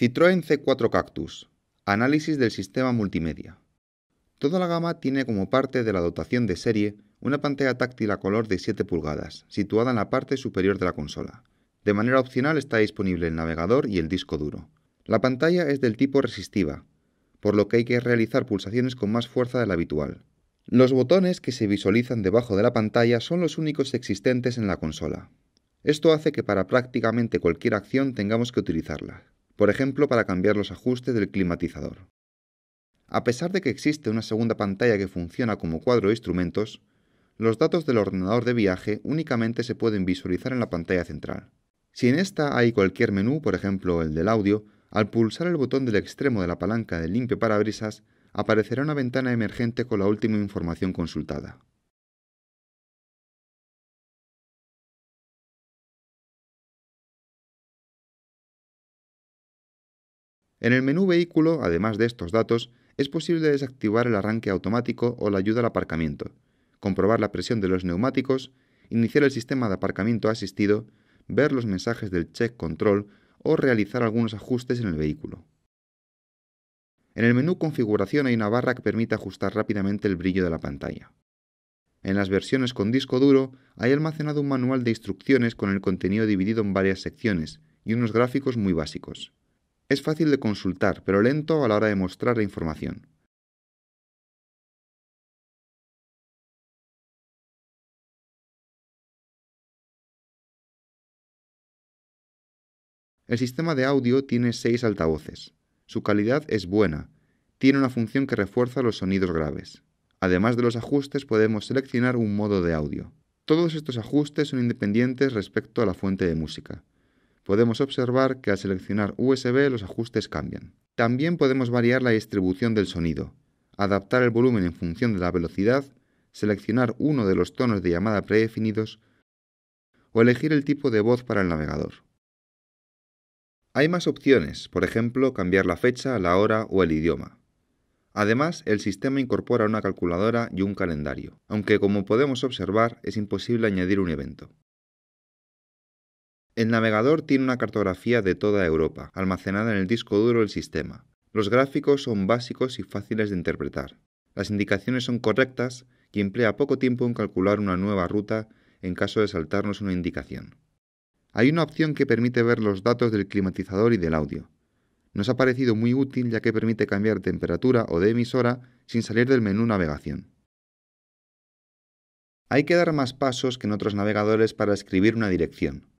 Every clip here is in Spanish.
Citroën C4 Cactus. Análisis del sistema multimedia. Toda la gama tiene como parte de la dotación de serie una pantalla táctil a color de 7 pulgadas, situada en la parte superior de la consola. De manera opcional está disponible el navegador y el disco duro. La pantalla es del tipo resistiva, por lo que hay que realizar pulsaciones con más fuerza de la habitual. Los botones que se visualizan debajo de la pantalla son los únicos existentes en la consola. Esto hace que para prácticamente cualquier acción tengamos que utilizarla por ejemplo para cambiar los ajustes del climatizador. A pesar de que existe una segunda pantalla que funciona como cuadro de instrumentos, los datos del ordenador de viaje únicamente se pueden visualizar en la pantalla central. Si en esta hay cualquier menú, por ejemplo el del audio, al pulsar el botón del extremo de la palanca de limpio parabrisas, aparecerá una ventana emergente con la última información consultada. En el menú vehículo, además de estos datos, es posible desactivar el arranque automático o la ayuda al aparcamiento, comprobar la presión de los neumáticos, iniciar el sistema de aparcamiento asistido, ver los mensajes del check control o realizar algunos ajustes en el vehículo. En el menú configuración hay una barra que permite ajustar rápidamente el brillo de la pantalla. En las versiones con disco duro hay almacenado un manual de instrucciones con el contenido dividido en varias secciones y unos gráficos muy básicos. Es fácil de consultar, pero lento a la hora de mostrar la información. El sistema de audio tiene seis altavoces. Su calidad es buena. Tiene una función que refuerza los sonidos graves. Además de los ajustes podemos seleccionar un modo de audio. Todos estos ajustes son independientes respecto a la fuente de música podemos observar que al seleccionar USB los ajustes cambian. También podemos variar la distribución del sonido, adaptar el volumen en función de la velocidad, seleccionar uno de los tonos de llamada predefinidos o elegir el tipo de voz para el navegador. Hay más opciones, por ejemplo, cambiar la fecha, la hora o el idioma. Además, el sistema incorpora una calculadora y un calendario, aunque como podemos observar es imposible añadir un evento. El navegador tiene una cartografía de toda Europa, almacenada en el disco duro del sistema. Los gráficos son básicos y fáciles de interpretar. Las indicaciones son correctas y emplea poco tiempo en calcular una nueva ruta en caso de saltarnos una indicación. Hay una opción que permite ver los datos del climatizador y del audio. Nos ha parecido muy útil ya que permite cambiar temperatura o de emisora sin salir del menú navegación. Hay que dar más pasos que en otros navegadores para escribir una dirección.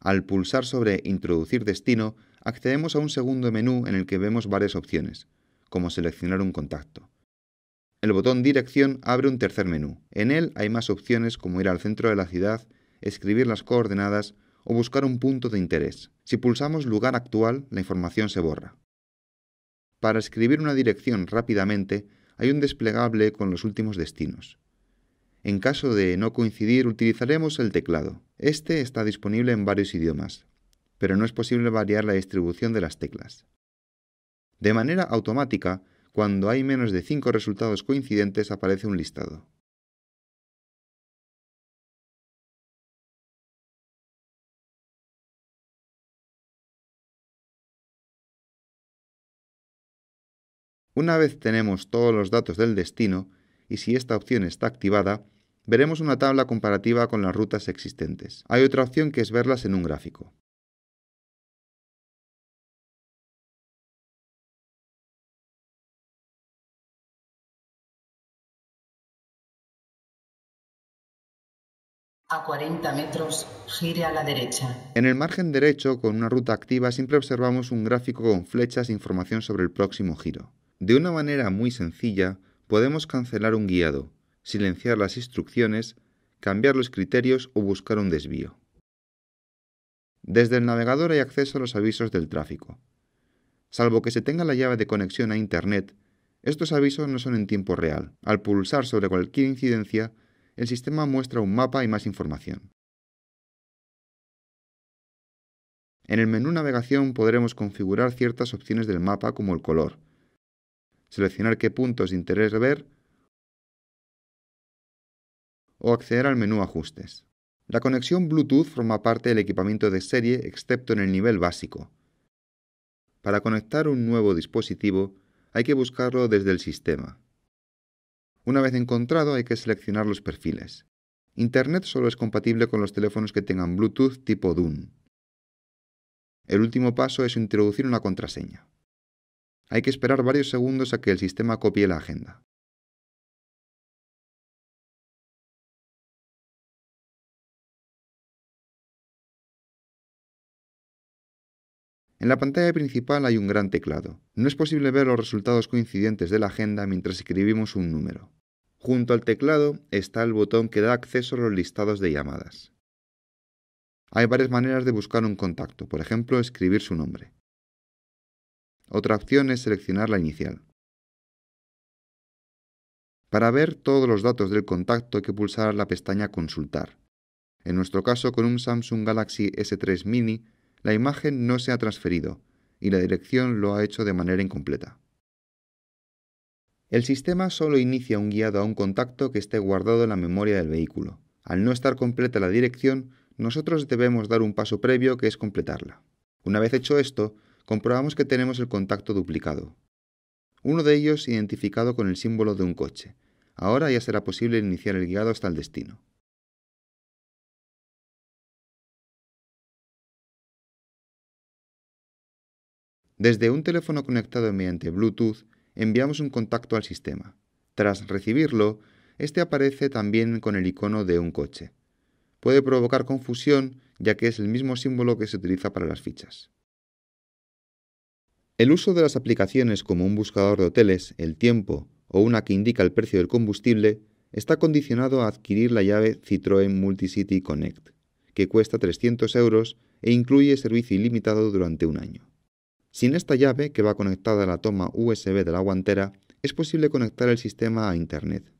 Al pulsar sobre Introducir destino, accedemos a un segundo menú en el que vemos varias opciones, como seleccionar un contacto. El botón Dirección abre un tercer menú. En él hay más opciones como ir al centro de la ciudad, escribir las coordenadas o buscar un punto de interés. Si pulsamos Lugar actual, la información se borra. Para escribir una dirección rápidamente, hay un desplegable con los últimos destinos. En caso de no coincidir, utilizaremos el teclado. Este está disponible en varios idiomas, pero no es posible variar la distribución de las teclas. De manera automática, cuando hay menos de 5 resultados coincidentes aparece un listado. Una vez tenemos todos los datos del destino, y si esta opción está activada, Veremos una tabla comparativa con las rutas existentes. Hay otra opción que es verlas en un gráfico. A 40 metros, gire a la derecha. En el margen derecho, con una ruta activa, siempre observamos un gráfico con flechas e información sobre el próximo giro. De una manera muy sencilla, podemos cancelar un guiado, silenciar las instrucciones, cambiar los criterios o buscar un desvío. Desde el navegador hay acceso a los avisos del tráfico. Salvo que se tenga la llave de conexión a Internet, estos avisos no son en tiempo real. Al pulsar sobre cualquier incidencia, el sistema muestra un mapa y más información. En el menú Navegación podremos configurar ciertas opciones del mapa como el color, seleccionar qué puntos de interés ver o acceder al menú Ajustes. La conexión Bluetooth forma parte del equipamiento de serie excepto en el nivel básico. Para conectar un nuevo dispositivo hay que buscarlo desde el sistema. Una vez encontrado hay que seleccionar los perfiles. Internet solo es compatible con los teléfonos que tengan Bluetooth tipo DUN. El último paso es introducir una contraseña. Hay que esperar varios segundos a que el sistema copie la agenda. En la pantalla principal hay un gran teclado. No es posible ver los resultados coincidentes de la agenda mientras escribimos un número. Junto al teclado está el botón que da acceso a los listados de llamadas. Hay varias maneras de buscar un contacto, por ejemplo, escribir su nombre. Otra opción es seleccionar la inicial. Para ver todos los datos del contacto hay que pulsar la pestaña Consultar. En nuestro caso, con un Samsung Galaxy S3 Mini la imagen no se ha transferido y la dirección lo ha hecho de manera incompleta. El sistema solo inicia un guiado a un contacto que esté guardado en la memoria del vehículo. Al no estar completa la dirección, nosotros debemos dar un paso previo que es completarla. Una vez hecho esto, comprobamos que tenemos el contacto duplicado. Uno de ellos identificado con el símbolo de un coche. Ahora ya será posible iniciar el guiado hasta el destino. Desde un teléfono conectado mediante Bluetooth enviamos un contacto al sistema. Tras recibirlo, este aparece también con el icono de un coche. Puede provocar confusión ya que es el mismo símbolo que se utiliza para las fichas. El uso de las aplicaciones como un buscador de hoteles, el tiempo o una que indica el precio del combustible está condicionado a adquirir la llave Citroën Multicity Connect, que cuesta 300 euros e incluye servicio ilimitado durante un año. Sin esta llave, que va conectada a la toma USB de la guantera, es posible conectar el sistema a Internet.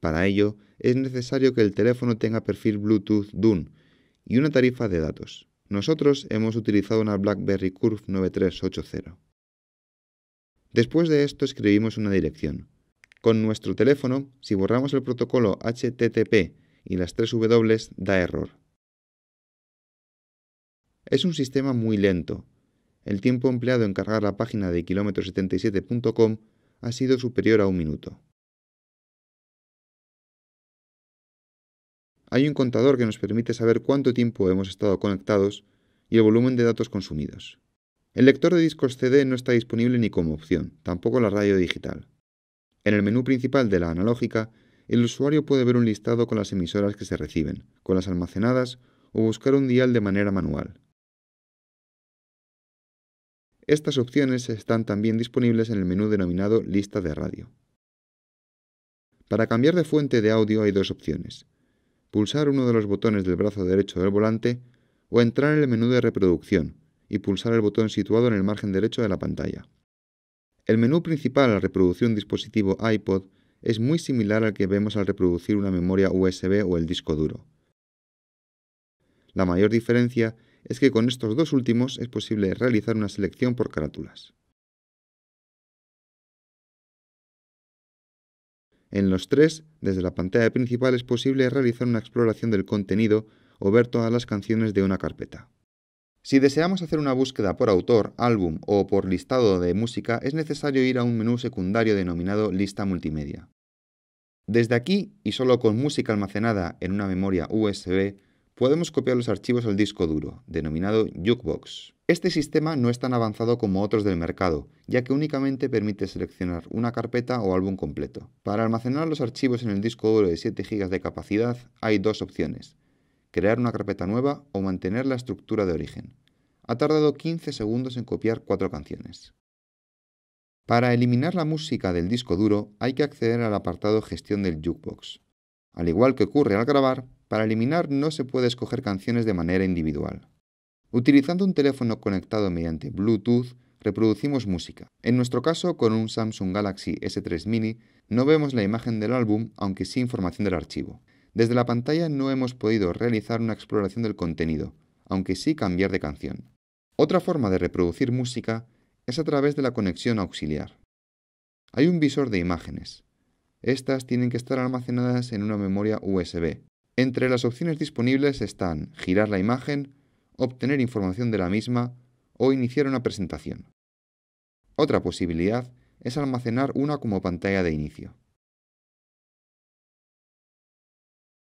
Para ello, es necesario que el teléfono tenga perfil Bluetooth DUN y una tarifa de datos. Nosotros hemos utilizado una BlackBerry Curve 9380. Después de esto escribimos una dirección. Con nuestro teléfono, si borramos el protocolo HTTP y las tres W, da error. Es un sistema muy lento, el tiempo empleado en cargar la página de kilómetro77.com ha sido superior a un minuto. Hay un contador que nos permite saber cuánto tiempo hemos estado conectados y el volumen de datos consumidos. El lector de discos CD no está disponible ni como opción, tampoco la radio digital. En el menú principal de la analógica, el usuario puede ver un listado con las emisoras que se reciben, con las almacenadas o buscar un dial de manera manual. Estas opciones están también disponibles en el menú denominado Lista de radio. Para cambiar de fuente de audio hay dos opciones. Pulsar uno de los botones del brazo derecho del volante o entrar en el menú de reproducción y pulsar el botón situado en el margen derecho de la pantalla. El menú principal al reproducir un dispositivo iPod es muy similar al que vemos al reproducir una memoria USB o el disco duro. La mayor diferencia es que con estos dos últimos es posible realizar una selección por carátulas. En los tres, desde la pantalla principal es posible realizar una exploración del contenido o ver todas las canciones de una carpeta. Si deseamos hacer una búsqueda por autor, álbum o por listado de música, es necesario ir a un menú secundario denominado lista multimedia. Desde aquí, y solo con música almacenada en una memoria USB, podemos copiar los archivos al disco duro, denominado Jukebox. Este sistema no es tan avanzado como otros del mercado, ya que únicamente permite seleccionar una carpeta o álbum completo. Para almacenar los archivos en el disco duro de 7 GB de capacidad hay dos opciones, crear una carpeta nueva o mantener la estructura de origen. Ha tardado 15 segundos en copiar cuatro canciones. Para eliminar la música del disco duro hay que acceder al apartado Gestión del Jukebox. Al igual que ocurre al grabar, para eliminar no se puede escoger canciones de manera individual. Utilizando un teléfono conectado mediante Bluetooth, reproducimos música. En nuestro caso, con un Samsung Galaxy S3 Mini, no vemos la imagen del álbum, aunque sí información del archivo. Desde la pantalla no hemos podido realizar una exploración del contenido, aunque sí cambiar de canción. Otra forma de reproducir música es a través de la conexión auxiliar. Hay un visor de imágenes. Estas tienen que estar almacenadas en una memoria USB. Entre las opciones disponibles están girar la imagen, obtener información de la misma o iniciar una presentación. Otra posibilidad es almacenar una como pantalla de inicio.